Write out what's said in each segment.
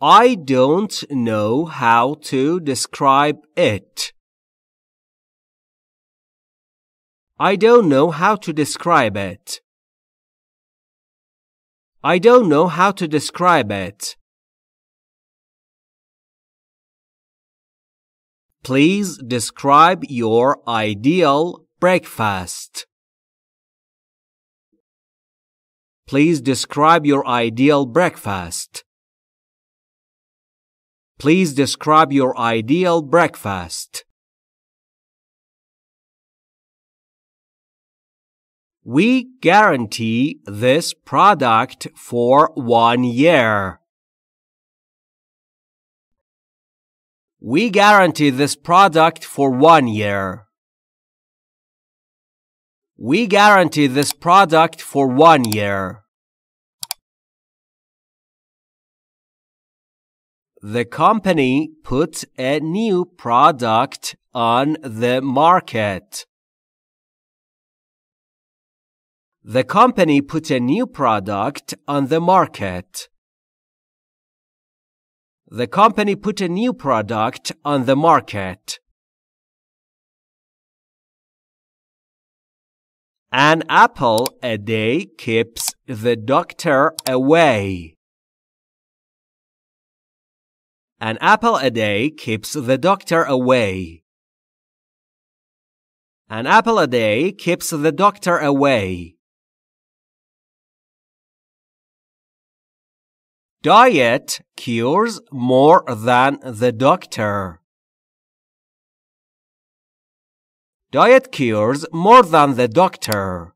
I don't know how to describe it. I don't know how to describe it. I don't know how to describe it. Please describe your ideal breakfast. Please describe your ideal breakfast. Please describe your ideal breakfast. We guarantee this product for one year. We guarantee this product for one year. We guarantee this product for one year. the company put a new product on the market. The company put a new product on the market. The company put a new product on the market. An apple a day keeps the doctor away. An apple a day keeps the doctor away. An apple a day keeps the doctor away. Diet cures more than the doctor. Diet cures more than the doctor.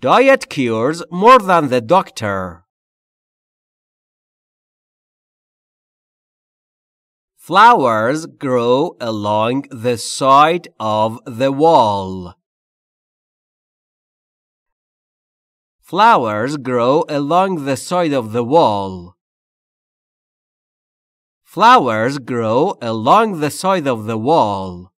Diet cures more than the doctor. Flowers grow along the side of the wall. Flowers grow along the side of the wall. Flowers grow along the side of the wall.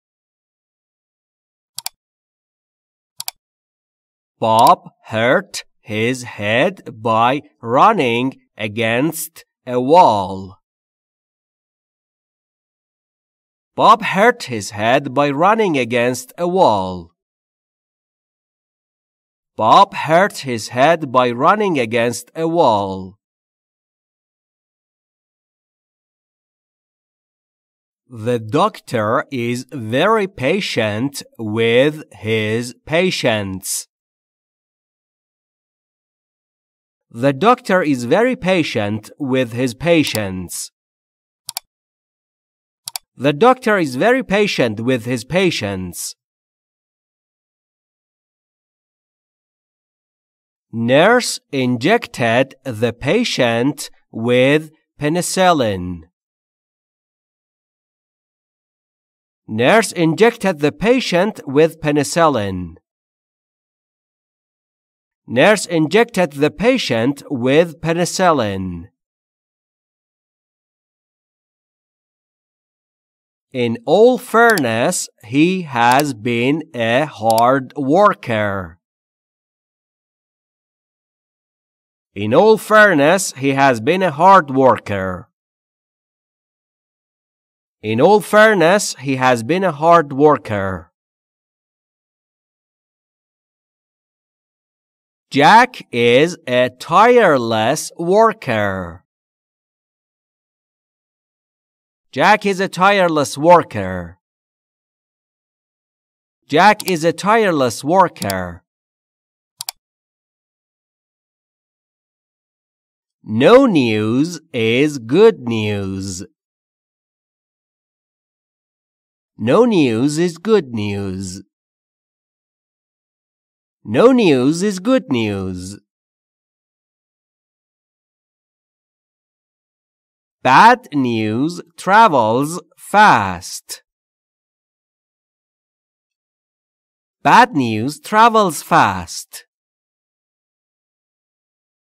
Bob hurt his head by running against a wall. Bob hurt his head by running against a wall. Bob hurt his head by running against a wall. The doctor is very patient with his patients. The doctor is very patient with his patients. The doctor is very patient with his patients. Nurse injected the patient with penicillin. Nurse injected the patient with penicillin. Nurse injected the patient with penicillin. In all fairness, he has been a hard worker. In all fairness, he has been a hard worker. In all fairness, he has been a hard worker. Jack is a tireless worker. Jack is a tireless worker. Jack is a tireless worker. No news is good news. No news is good news. No news is good news. Bad news travels fast. Bad news travels fast.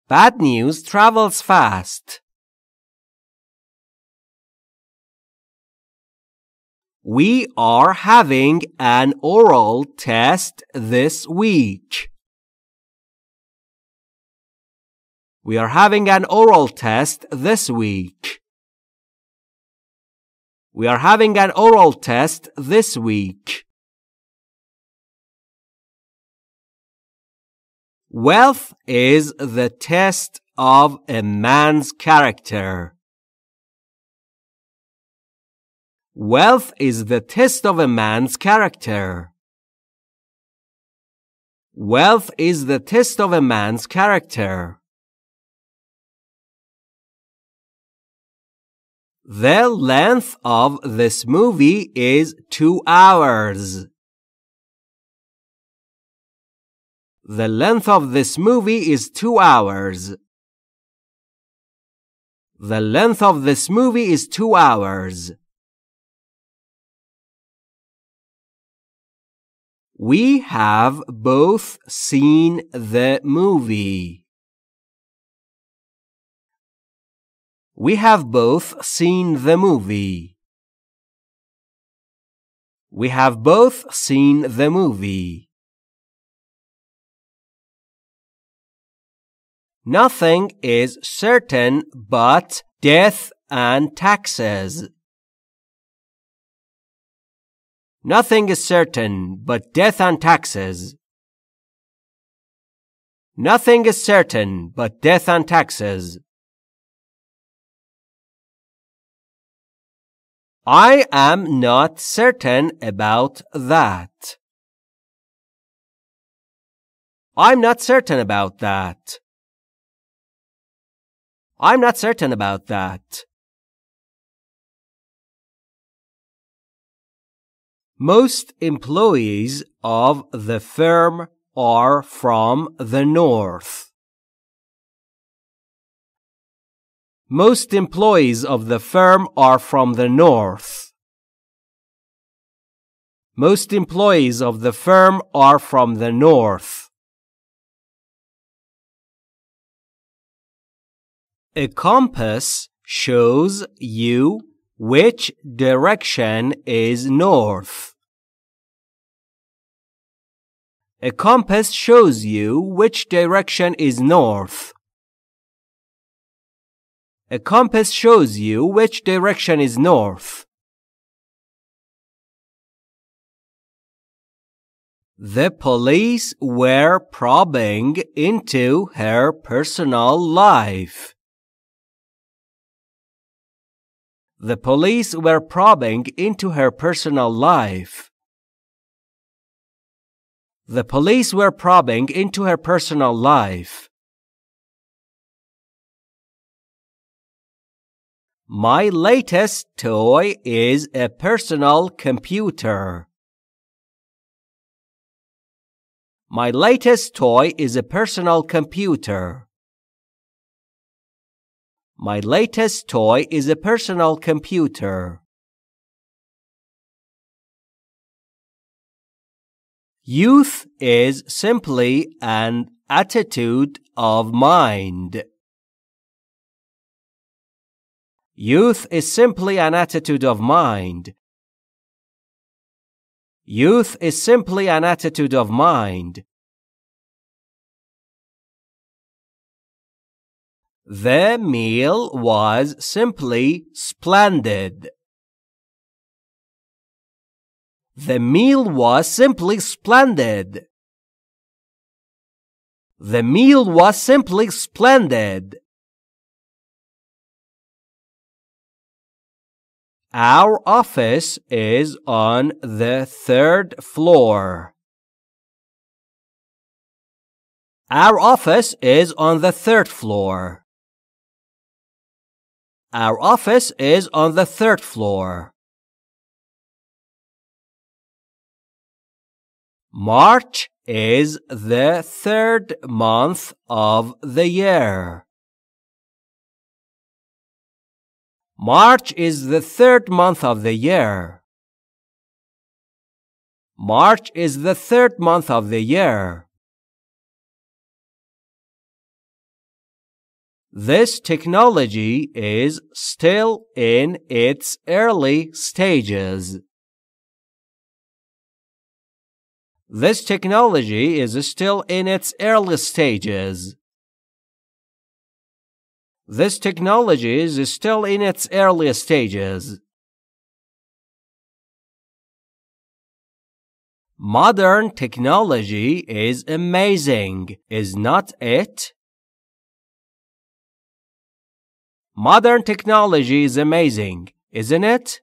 Bad news travels fast. We are having an oral test this week. We are having an oral test this week. We are having an oral test this week. Wealth is the test of a man's character. Wealth is the test of a man's character. Wealth is the test of a man's character. The length of this movie is two hours. The length of this movie is two hours. The length of this movie is two hours. We have both seen the movie. We have both seen the movie. We have both seen the movie. Nothing is certain but death and taxes. Nothing is certain but death and taxes. Nothing is certain but death and taxes. I am not certain about that. I'm not certain about that. I'm not certain about that. Most employees of the firm are from the north. Most employees of the firm are from the north. Most employees of the firm are from the north. A compass shows you which direction is north. A compass shows you which direction is north. A compass shows you which direction is north. The police were probing into her personal life. The police were probing into her personal life. The police were probing into her personal life. My latest toy is a personal computer. My latest toy is a personal computer. My latest toy is a personal computer. Youth is simply an attitude of mind. Youth is simply an attitude of mind. Youth is simply an attitude of mind. The meal was simply splendid. The meal was simply splendid. The meal was simply splendid. Our office is on the third floor. Our office is on the third floor. Our office is on the third floor. March is the third month of the year. March is the third month of the year. March is the third month of the year. This technology is still in its early stages. This technology is still in its early stages. This technology is still in its early stages. Modern technology is amazing, is not it? Modern technology is amazing, isn't it?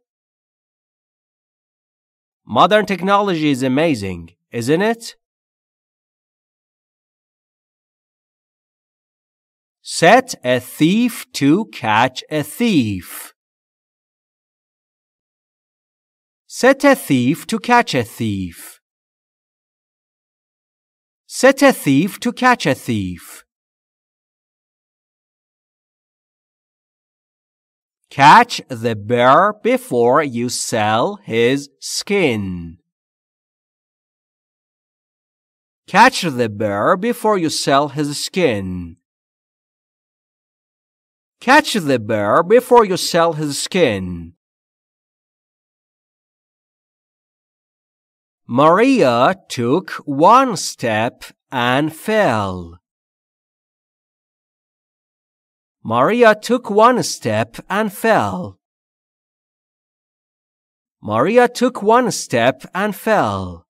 Modern technology is amazing, isn't it? Set a thief to catch a thief. Set a thief to catch a thief. Set a thief to catch a thief. Catch the bear before you sell his skin. Catch the bear before you sell his skin. Catch the bear before you sell his skin. Maria took one step and fell. Maria took one step and fell. Maria took one step and fell.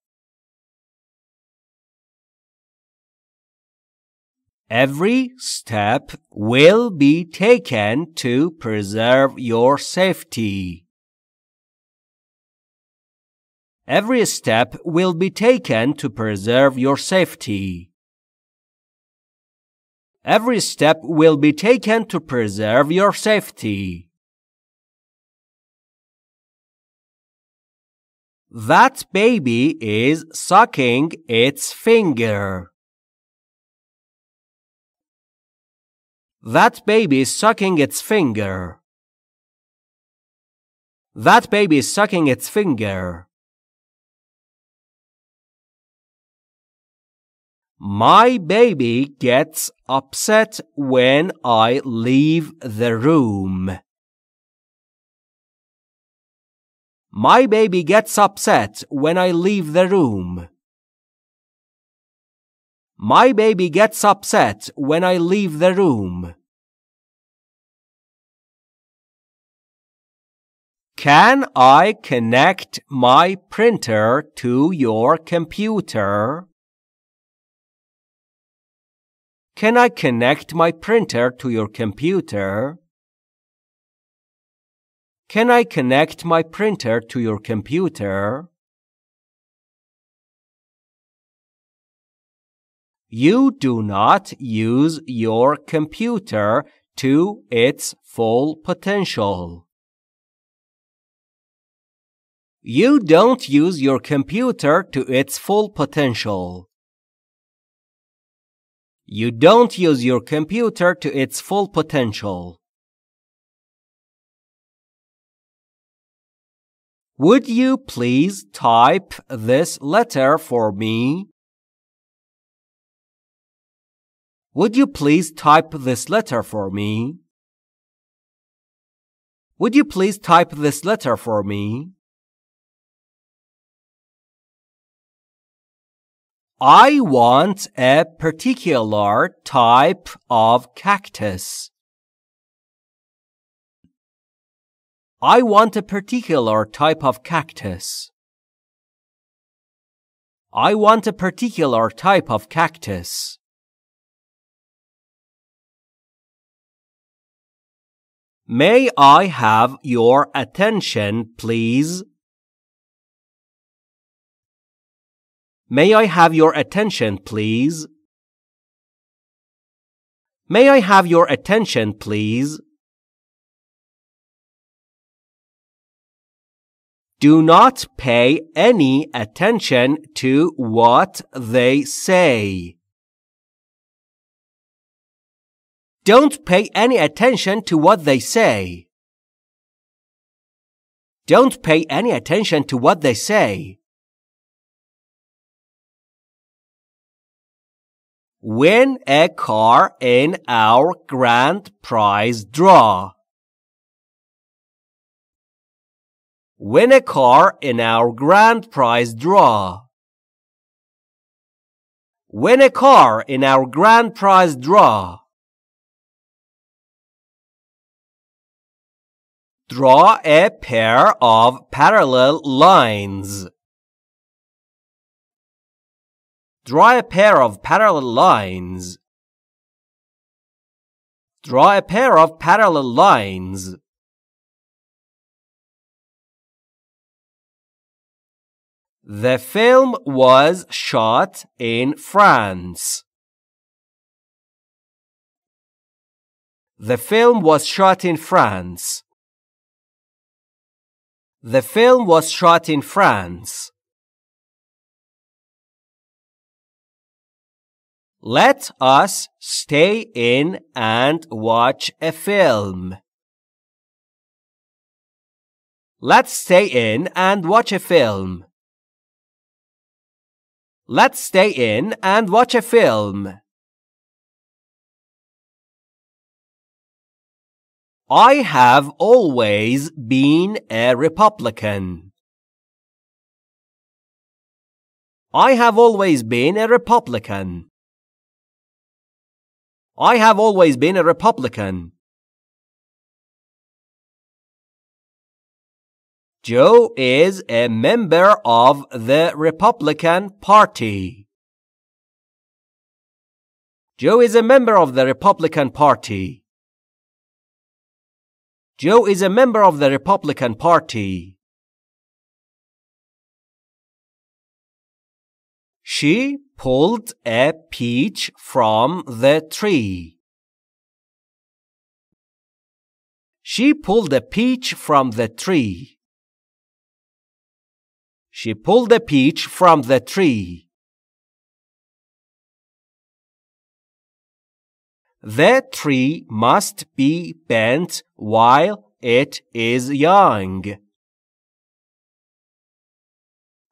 Every step will be taken to preserve your safety. Every step will be taken to preserve your safety. Every step will be taken to preserve your safety. That baby is sucking its finger. That baby is sucking its finger. That baby is sucking its finger. My baby gets upset when I leave the room. My baby gets upset when I leave the room. My baby gets upset when I leave the room. Can I connect my printer to your computer? Can I connect my printer to your computer? Can I connect my printer to your computer? You do not use your computer to its full potential. You don't use your computer to its full potential. You don't use your computer to its full potential. Would you please type this letter for me? Would you please type this letter for me? Would you please type this letter for me? I want a particular type of cactus. I want a particular type of cactus. I want a particular type of cactus. May I have your attention, please? May I have your attention, please? May I have your attention, please? Do not pay any attention to what they say. Don't pay any attention to what they say. Don't pay any attention to what they say. Win a car in our grand prize draw. Win a car in our grand prize draw. Win a car in our grand prize draw. Draw a pair of parallel lines. Draw a pair of parallel lines. Draw a pair of parallel lines. The film was shot in France. The film was shot in France. The film was shot in France. Let us stay in and watch a film. Let's stay in and watch a film. Let's stay in and watch a film. I have always been a Republican. I have always been a Republican. I have always been a Republican. Joe is a member of the Republican Party. Joe is a member of the Republican Party. Joe is a member of the Republican Party. She pulled a peach from the tree. She pulled a peach from the tree. She pulled a peach from the tree. The tree must be bent while it is young.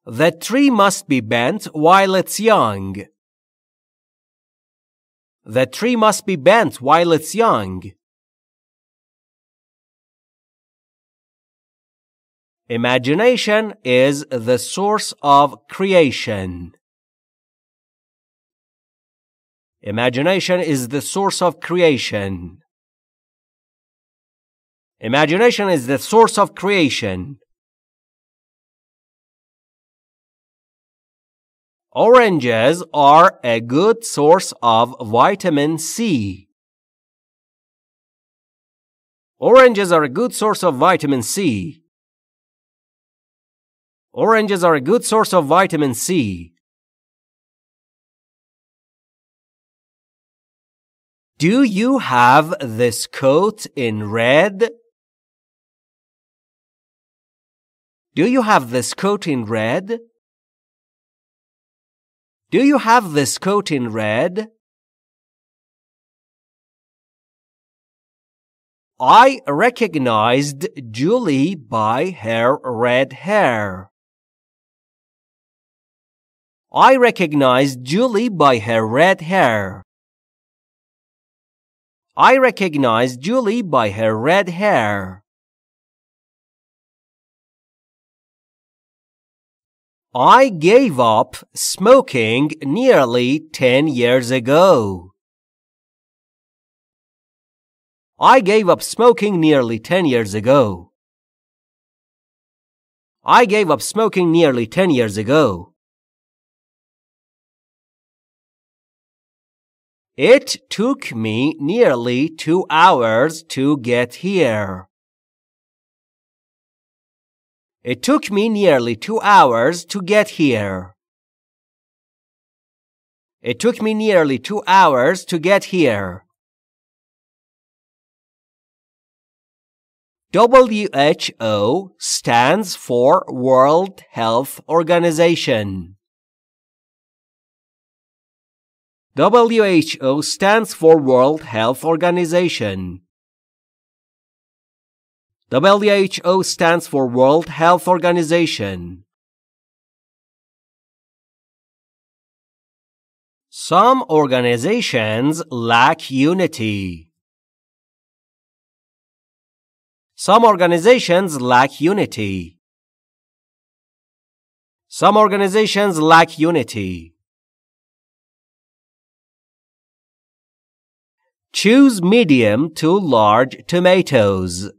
The tree must be bent while it's young. The tree must be bent while it's young. Imagination is the source of creation. Imagination is the source of creation. Imagination is the source of creation. Oranges are a good source of vitamin C. Oranges are a good source of vitamin C. Oranges are a good source of vitamin C. Do you have this coat in red? Do you have this coat in red? Do you have this coat in red? I recognized Julie by her red hair. I recognized Julie by her red hair. I recognize Julie by her red hair. I gave up smoking nearly 10 years ago. I gave up smoking nearly 10 years ago. I gave up smoking nearly 10 years ago. It took me nearly two hours to get here. It took me nearly two hours to get here. It took me nearly two hours to get here. WHO stands for World Health Organization. WHO stands for World Health Organization. WHO stands for World Health Organization. Some organizations lack unity. Some organizations lack unity. Some organizations lack unity. Choose medium to large tomatoes.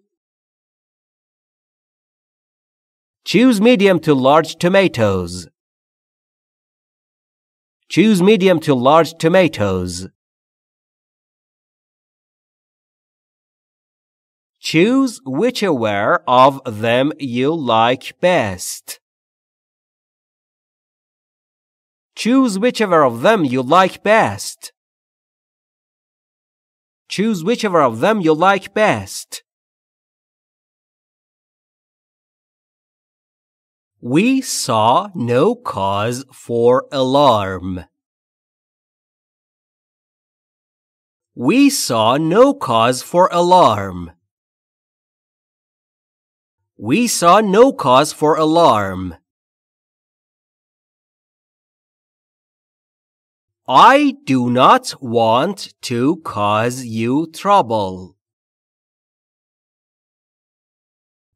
Choose medium to large tomatoes. Choose medium to large tomatoes. Choose whichever of them you like best. Choose whichever of them you like best. Choose whichever of them you like best. We saw no cause for alarm. We saw no cause for alarm. We saw no cause for alarm. I do not want to cause you trouble.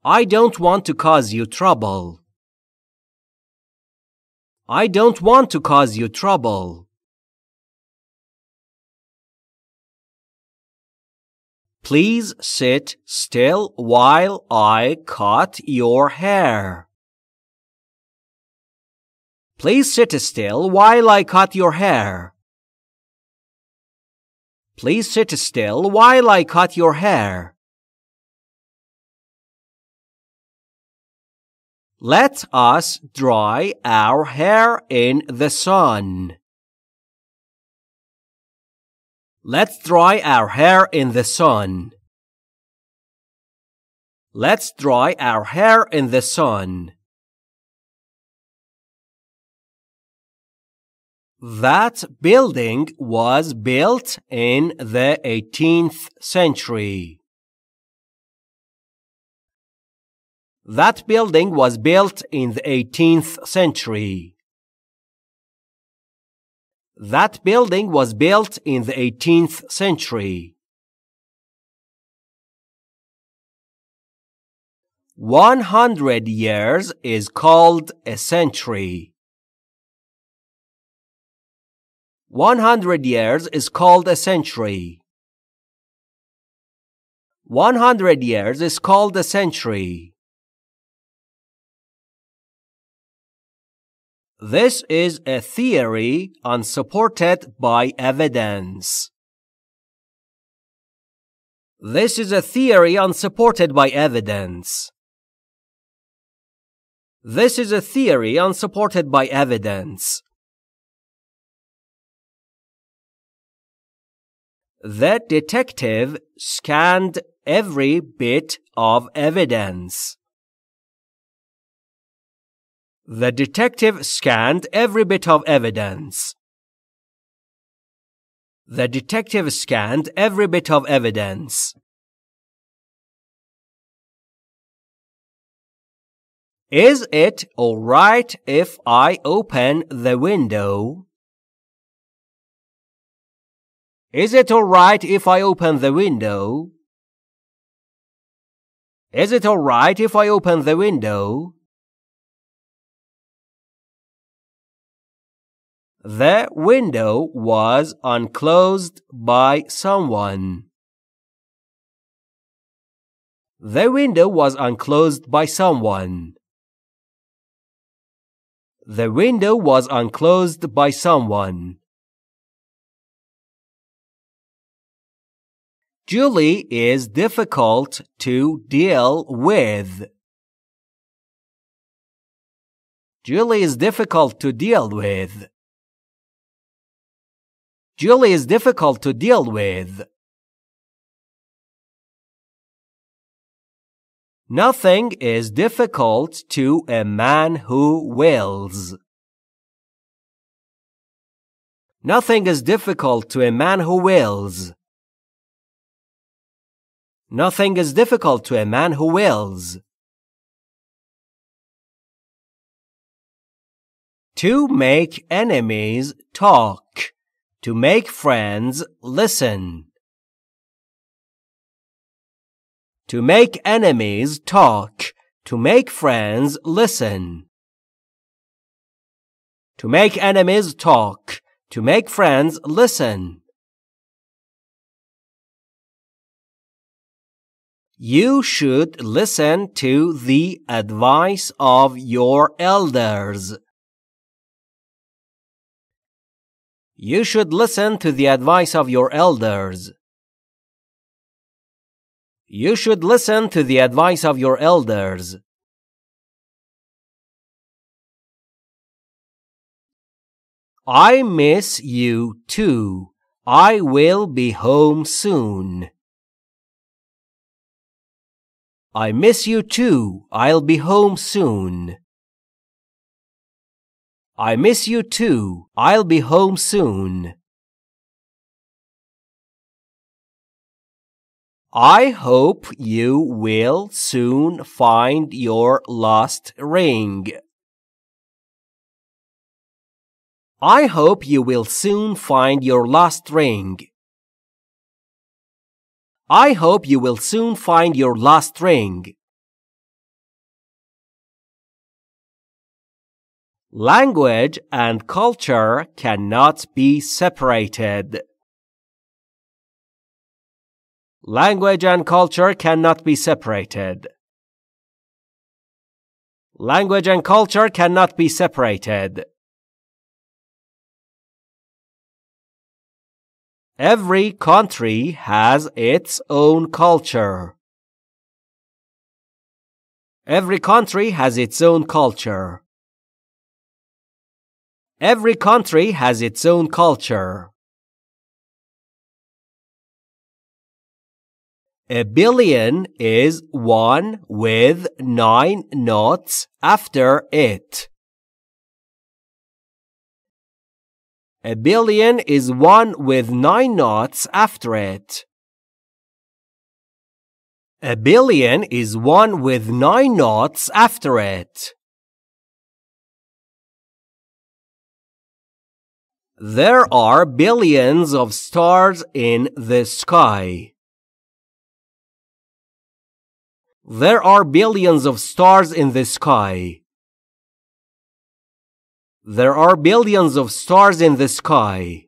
I don't want to cause you trouble. I don't want to cause you trouble. Please sit still while I cut your hair. Please sit still while I cut your hair. Please sit still while I cut your hair. Let us dry our hair in the sun. Let's dry our hair in the sun. Let's dry our hair in the sun. That building was built in the 18th century. That building was built in the 18th century. That building was built in the 18th century. One hundred years is called a century. 100 years is called a century. 100 years is called a century. This is a theory unsupported by evidence. This is a theory unsupported by evidence. This is a theory unsupported by evidence. The detective scanned every bit of evidence. The detective scanned every bit of evidence. The detective scanned every bit of evidence. Is it alright if I open the window? Is it all right if I open the window? Is it all right if I open the window? The window was unclosed by someone. The window was unclosed by someone. The window was unclosed by someone. Julie is difficult to deal with. Julie is difficult to deal with. Julie is difficult to deal with. Nothing is difficult to a man who wills. Nothing is difficult to a man who wills. Nothing is difficult to a man who wills. To make enemies talk. To make friends listen. To make enemies talk. To make friends listen. To make enemies talk. To make friends listen. You should listen to the advice of your elders. You should listen to the advice of your elders. You should listen to the advice of your elders. I miss you too. I will be home soon. I miss you too. I'll be home soon. I miss you too. I'll be home soon. I hope you will soon find your lost ring. I hope you will soon find your lost ring. I hope you will soon find your lost ring. Language and culture cannot be separated. Language and culture cannot be separated. Language and culture cannot be separated. Every country has its own culture. Every country has its own culture. Every country has its own culture. A billion is one with nine noughts after it. A billion is one with nine noughts after it. A billion is one with nine noughts after it. There are billions of stars in the sky. There are billions of stars in the sky. There are billions of stars in the sky.